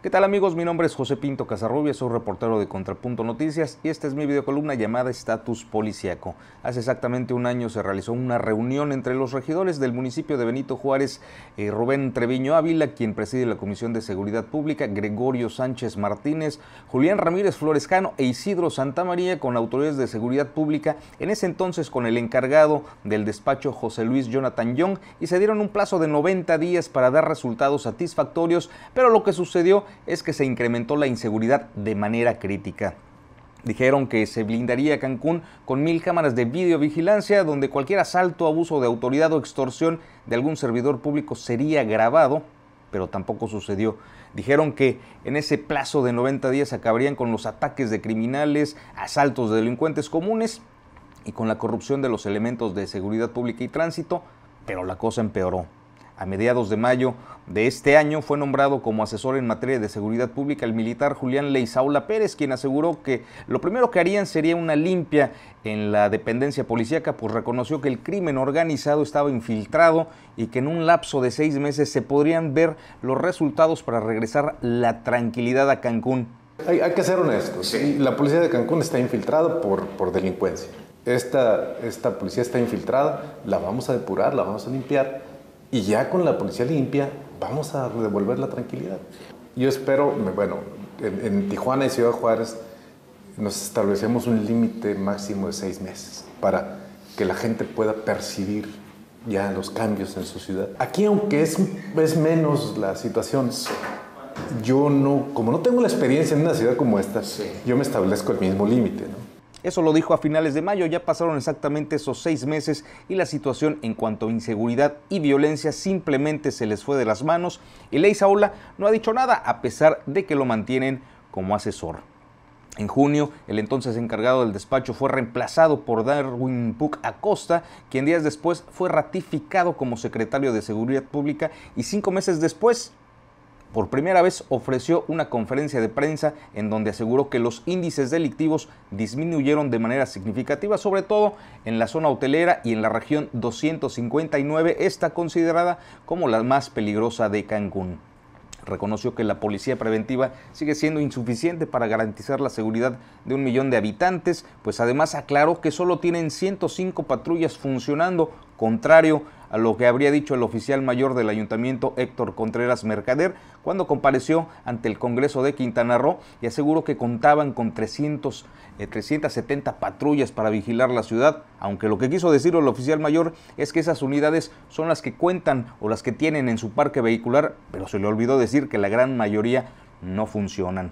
¿Qué tal amigos? Mi nombre es José Pinto Casarrubia, soy reportero de Contrapunto Noticias y esta es mi videocolumna llamada Estatus Policiaco. Hace exactamente un año se realizó una reunión entre los regidores del municipio de Benito Juárez, eh, Rubén Treviño Ávila, quien preside la Comisión de Seguridad Pública, Gregorio Sánchez Martínez, Julián Ramírez Florescano e Isidro Santamaría con autoridades de seguridad pública, en ese entonces con el encargado del despacho José Luis Jonathan Young, y se dieron un plazo de 90 días para dar resultados satisfactorios, pero lo que sucedió es que se incrementó la inseguridad de manera crítica. Dijeron que se blindaría Cancún con mil cámaras de videovigilancia donde cualquier asalto, abuso de autoridad o extorsión de algún servidor público sería grabado, pero tampoco sucedió. Dijeron que en ese plazo de 90 días acabarían con los ataques de criminales, asaltos de delincuentes comunes y con la corrupción de los elementos de seguridad pública y tránsito, pero la cosa empeoró a mediados de mayo de este año fue nombrado como asesor en materia de seguridad pública el militar Julián Leisaula Pérez, quien aseguró que lo primero que harían sería una limpia en la dependencia policíaca, pues reconoció que el crimen organizado estaba infiltrado y que en un lapso de seis meses se podrían ver los resultados para regresar la tranquilidad a Cancún. Hay, que ser honestos, la policía de Cancún está infiltrada por, por delincuencia. Esta, esta policía está infiltrada, la vamos a depurar, la vamos a limpiar y ya con la policía limpia vamos a devolver la tranquilidad. Yo espero, bueno, en, Tijuana y Ciudad Juárez nos establecemos un límite máximo de seis meses para que la gente pueda percibir ya los cambios en su ciudad. Aquí, aunque es, es menos la situación, yo no, como no tengo la experiencia en una ciudad como esta, yo me establezco el mismo límite, ¿no? Eso lo dijo a finales de mayo, ya pasaron exactamente esos seis meses y la situación en cuanto a inseguridad y violencia simplemente se les fue de las manos. y Ley Saula no ha dicho nada a pesar de que lo mantienen como asesor. En junio, el entonces encargado del despacho fue reemplazado por Darwin Puck Acosta, quien días después fue ratificado como secretario de Seguridad Pública y cinco meses después por primera vez ofreció una conferencia de prensa en donde aseguró que los índices delictivos disminuyeron de manera significativa, sobre todo en la zona hotelera y en la región 259, esta considerada como la más peligrosa de Cancún. Reconoció que la policía preventiva sigue siendo insuficiente para garantizar la seguridad de un millón de habitantes, pues además aclaró que solo tienen 105 patrullas funcionando contrario a lo que habría dicho el oficial mayor del ayuntamiento Héctor Contreras Mercader cuando compareció ante el Congreso de Quintana Roo y aseguró que contaban con 300, 370 eh, patrullas para vigilar la ciudad, aunque lo que quiso decir el oficial mayor es que esas unidades son las que cuentan o las que tienen en su parque vehicular, pero se le olvidó decir que la gran mayoría no funcionan.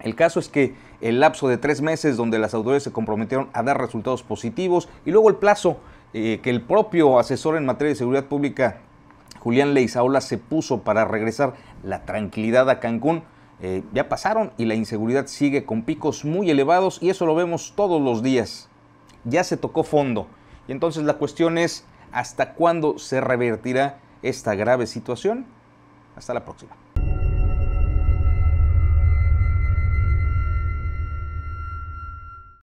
El caso es que el lapso de tres meses donde las autoridades se comprometieron a dar resultados positivos y luego el plazo eh, que el propio asesor en materia de seguridad pública, Julián Leizaola, se puso para regresar la tranquilidad a Cancún. Eh, ya pasaron y la inseguridad sigue con picos muy elevados y eso lo vemos todos los días. Ya se tocó fondo. Y entonces la cuestión es, ¿hasta cuándo se revertirá esta grave situación? Hasta la próxima.